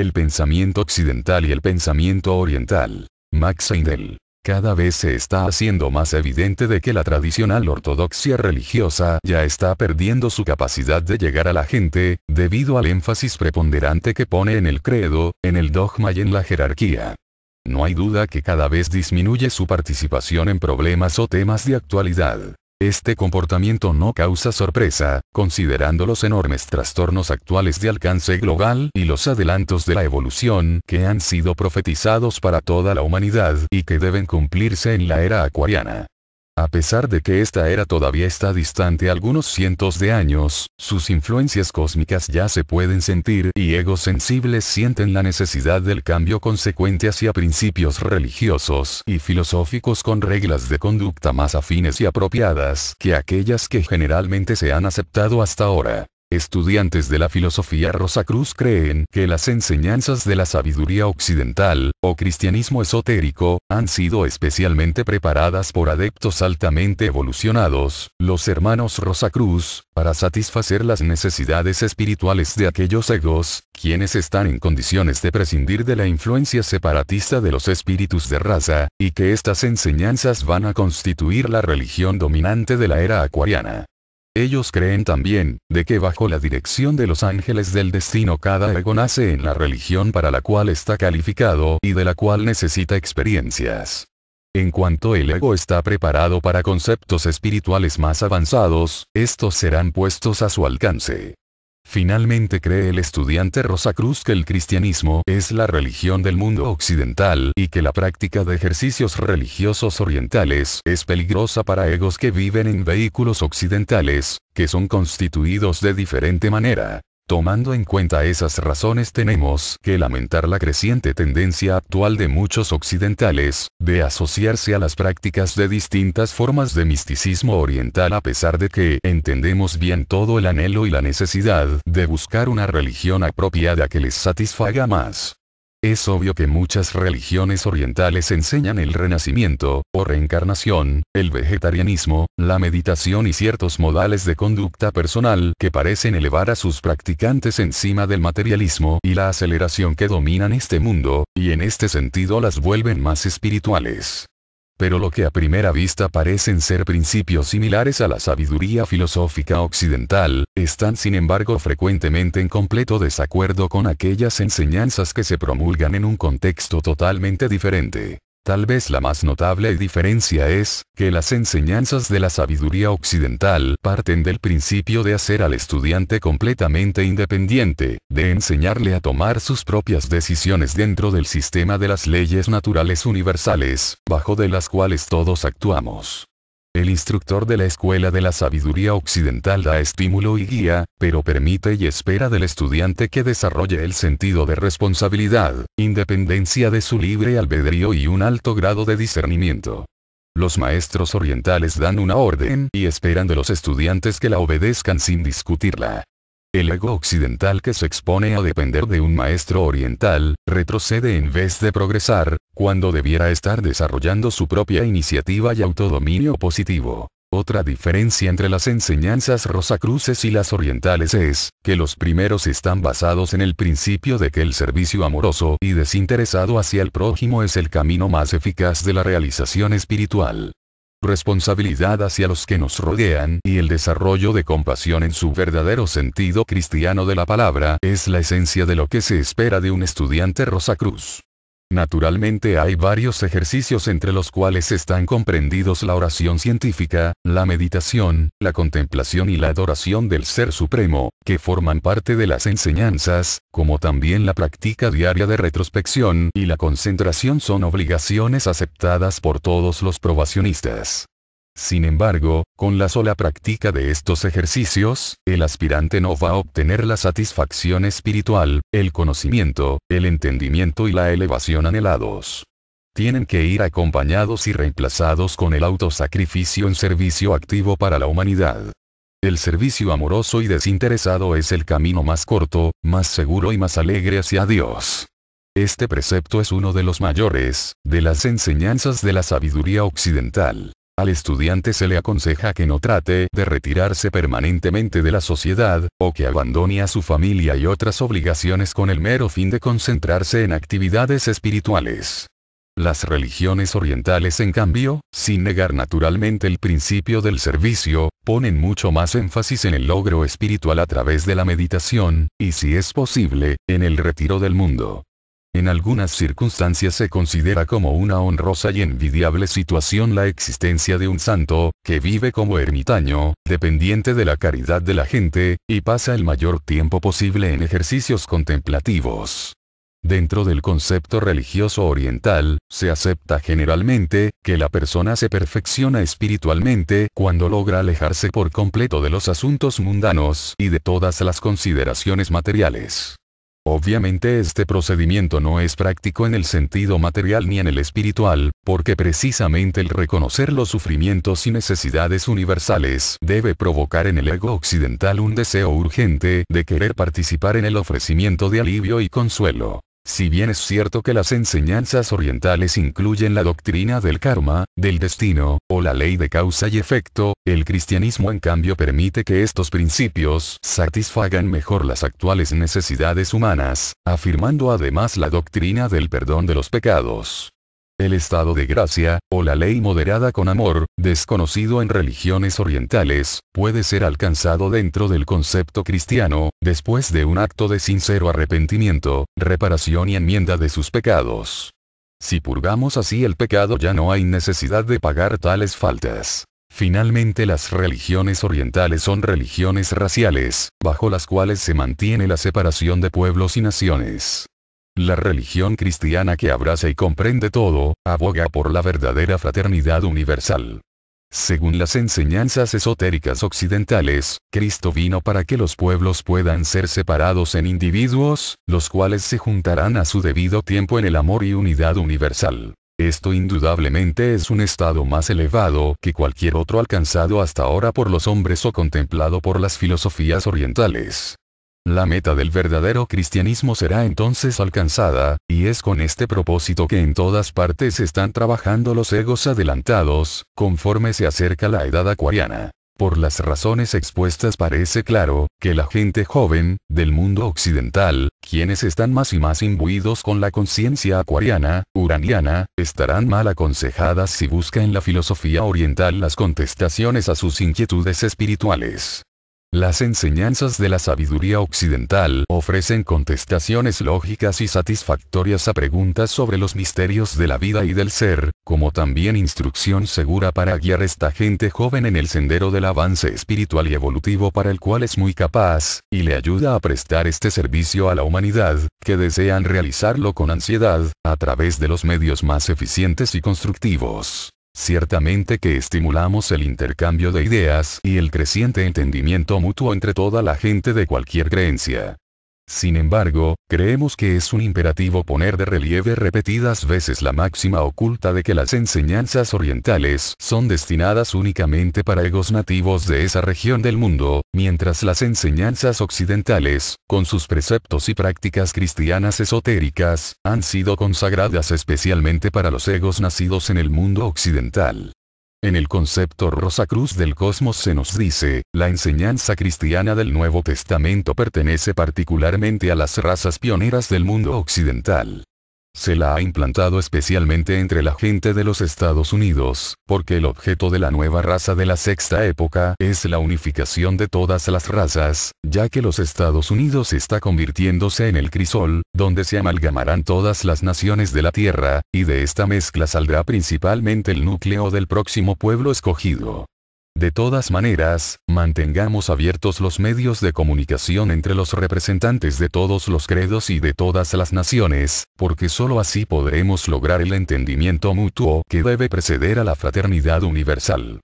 el pensamiento occidental y el pensamiento oriental. Max Heindel. Cada vez se está haciendo más evidente de que la tradicional ortodoxia religiosa ya está perdiendo su capacidad de llegar a la gente, debido al énfasis preponderante que pone en el credo, en el dogma y en la jerarquía. No hay duda que cada vez disminuye su participación en problemas o temas de actualidad. Este comportamiento no causa sorpresa, considerando los enormes trastornos actuales de alcance global y los adelantos de la evolución que han sido profetizados para toda la humanidad y que deben cumplirse en la era acuariana. A pesar de que esta era todavía está distante algunos cientos de años, sus influencias cósmicas ya se pueden sentir y egos sensibles sienten la necesidad del cambio consecuente hacia principios religiosos y filosóficos con reglas de conducta más afines y apropiadas que aquellas que generalmente se han aceptado hasta ahora. Estudiantes de la filosofía Rosacruz creen que las enseñanzas de la sabiduría occidental, o cristianismo esotérico, han sido especialmente preparadas por adeptos altamente evolucionados, los hermanos Rosacruz, para satisfacer las necesidades espirituales de aquellos egos, quienes están en condiciones de prescindir de la influencia separatista de los espíritus de raza, y que estas enseñanzas van a constituir la religión dominante de la era acuariana. Ellos creen también, de que bajo la dirección de los ángeles del destino cada ego nace en la religión para la cual está calificado y de la cual necesita experiencias. En cuanto el ego está preparado para conceptos espirituales más avanzados, estos serán puestos a su alcance. Finalmente cree el estudiante Rosa Cruz que el cristianismo es la religión del mundo occidental y que la práctica de ejercicios religiosos orientales es peligrosa para egos que viven en vehículos occidentales, que son constituidos de diferente manera, Tomando en cuenta esas razones tenemos que lamentar la creciente tendencia actual de muchos occidentales, de asociarse a las prácticas de distintas formas de misticismo oriental a pesar de que entendemos bien todo el anhelo y la necesidad de buscar una religión apropiada que les satisfaga más. Es obvio que muchas religiones orientales enseñan el renacimiento, o reencarnación, el vegetarianismo, la meditación y ciertos modales de conducta personal que parecen elevar a sus practicantes encima del materialismo y la aceleración que dominan este mundo, y en este sentido las vuelven más espirituales pero lo que a primera vista parecen ser principios similares a la sabiduría filosófica occidental, están sin embargo frecuentemente en completo desacuerdo con aquellas enseñanzas que se promulgan en un contexto totalmente diferente. Tal vez la más notable diferencia es, que las enseñanzas de la sabiduría occidental parten del principio de hacer al estudiante completamente independiente, de enseñarle a tomar sus propias decisiones dentro del sistema de las leyes naturales universales, bajo de las cuales todos actuamos. El instructor de la escuela de la sabiduría occidental da estímulo y guía, pero permite y espera del estudiante que desarrolle el sentido de responsabilidad, independencia de su libre albedrío y un alto grado de discernimiento. Los maestros orientales dan una orden y esperan de los estudiantes que la obedezcan sin discutirla. El ego occidental que se expone a depender de un maestro oriental, retrocede en vez de progresar, cuando debiera estar desarrollando su propia iniciativa y autodominio positivo. Otra diferencia entre las enseñanzas rosacruces y las orientales es, que los primeros están basados en el principio de que el servicio amoroso y desinteresado hacia el prójimo es el camino más eficaz de la realización espiritual responsabilidad hacia los que nos rodean y el desarrollo de compasión en su verdadero sentido cristiano de la palabra es la esencia de lo que se espera de un estudiante Rosa Cruz. Naturalmente hay varios ejercicios entre los cuales están comprendidos la oración científica, la meditación, la contemplación y la adoración del Ser Supremo, que forman parte de las enseñanzas, como también la práctica diaria de retrospección y la concentración son obligaciones aceptadas por todos los probacionistas. Sin embargo, con la sola práctica de estos ejercicios, el aspirante no va a obtener la satisfacción espiritual, el conocimiento, el entendimiento y la elevación anhelados. Tienen que ir acompañados y reemplazados con el autosacrificio en servicio activo para la humanidad. El servicio amoroso y desinteresado es el camino más corto, más seguro y más alegre hacia Dios. Este precepto es uno de los mayores, de las enseñanzas de la sabiduría occidental. Al estudiante se le aconseja que no trate de retirarse permanentemente de la sociedad, o que abandone a su familia y otras obligaciones con el mero fin de concentrarse en actividades espirituales. Las religiones orientales, en cambio, sin negar naturalmente el principio del servicio, ponen mucho más énfasis en el logro espiritual a través de la meditación, y si es posible, en el retiro del mundo. En algunas circunstancias se considera como una honrosa y envidiable situación la existencia de un santo, que vive como ermitaño, dependiente de la caridad de la gente, y pasa el mayor tiempo posible en ejercicios contemplativos. Dentro del concepto religioso oriental, se acepta generalmente que la persona se perfecciona espiritualmente cuando logra alejarse por completo de los asuntos mundanos y de todas las consideraciones materiales. Obviamente este procedimiento no es práctico en el sentido material ni en el espiritual, porque precisamente el reconocer los sufrimientos y necesidades universales debe provocar en el ego occidental un deseo urgente de querer participar en el ofrecimiento de alivio y consuelo. Si bien es cierto que las enseñanzas orientales incluyen la doctrina del karma, del destino, o la ley de causa y efecto, el cristianismo en cambio permite que estos principios satisfagan mejor las actuales necesidades humanas, afirmando además la doctrina del perdón de los pecados el estado de gracia, o la ley moderada con amor, desconocido en religiones orientales, puede ser alcanzado dentro del concepto cristiano, después de un acto de sincero arrepentimiento, reparación y enmienda de sus pecados. Si purgamos así el pecado ya no hay necesidad de pagar tales faltas. Finalmente las religiones orientales son religiones raciales, bajo las cuales se mantiene la separación de pueblos y naciones. La religión cristiana que abraza y comprende todo, aboga por la verdadera fraternidad universal. Según las enseñanzas esotéricas occidentales, Cristo vino para que los pueblos puedan ser separados en individuos, los cuales se juntarán a su debido tiempo en el amor y unidad universal. Esto indudablemente es un estado más elevado que cualquier otro alcanzado hasta ahora por los hombres o contemplado por las filosofías orientales. La meta del verdadero cristianismo será entonces alcanzada, y es con este propósito que en todas partes están trabajando los egos adelantados, conforme se acerca la edad acuariana. Por las razones expuestas parece claro, que la gente joven, del mundo occidental, quienes están más y más imbuidos con la conciencia acuariana, uraniana, estarán mal aconsejadas si busca en la filosofía oriental las contestaciones a sus inquietudes espirituales. Las enseñanzas de la sabiduría occidental ofrecen contestaciones lógicas y satisfactorias a preguntas sobre los misterios de la vida y del ser, como también instrucción segura para guiar esta gente joven en el sendero del avance espiritual y evolutivo para el cual es muy capaz, y le ayuda a prestar este servicio a la humanidad, que desean realizarlo con ansiedad, a través de los medios más eficientes y constructivos. Ciertamente que estimulamos el intercambio de ideas y el creciente entendimiento mutuo entre toda la gente de cualquier creencia. Sin embargo, creemos que es un imperativo poner de relieve repetidas veces la máxima oculta de que las enseñanzas orientales son destinadas únicamente para egos nativos de esa región del mundo, mientras las enseñanzas occidentales, con sus preceptos y prácticas cristianas esotéricas, han sido consagradas especialmente para los egos nacidos en el mundo occidental. En el concepto Rosa Cruz del Cosmos se nos dice, la enseñanza cristiana del Nuevo Testamento pertenece particularmente a las razas pioneras del mundo occidental. Se la ha implantado especialmente entre la gente de los Estados Unidos, porque el objeto de la nueva raza de la sexta época es la unificación de todas las razas, ya que los Estados Unidos está convirtiéndose en el crisol, donde se amalgamarán todas las naciones de la Tierra, y de esta mezcla saldrá principalmente el núcleo del próximo pueblo escogido. De todas maneras, mantengamos abiertos los medios de comunicación entre los representantes de todos los credos y de todas las naciones, porque sólo así podremos lograr el entendimiento mutuo que debe preceder a la fraternidad universal.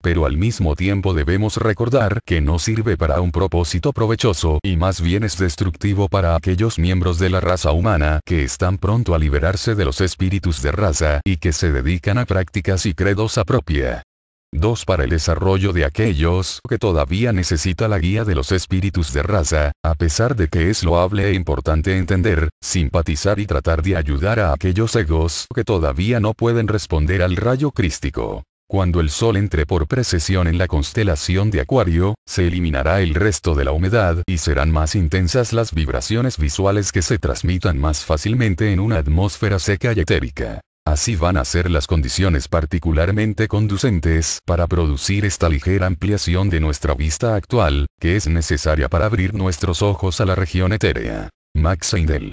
Pero al mismo tiempo debemos recordar que no sirve para un propósito provechoso y más bien es destructivo para aquellos miembros de la raza humana que están pronto a liberarse de los espíritus de raza y que se dedican a prácticas y credos a propia. 2 para el desarrollo de aquellos que todavía necesita la guía de los espíritus de raza, a pesar de que es loable e importante entender, simpatizar y tratar de ayudar a aquellos egos que todavía no pueden responder al rayo crístico. Cuando el Sol entre por precesión en la constelación de Acuario, se eliminará el resto de la humedad y serán más intensas las vibraciones visuales que se transmitan más fácilmente en una atmósfera seca y etérica. Así van a ser las condiciones particularmente conducentes para producir esta ligera ampliación de nuestra vista actual, que es necesaria para abrir nuestros ojos a la región etérea. Max Eindel.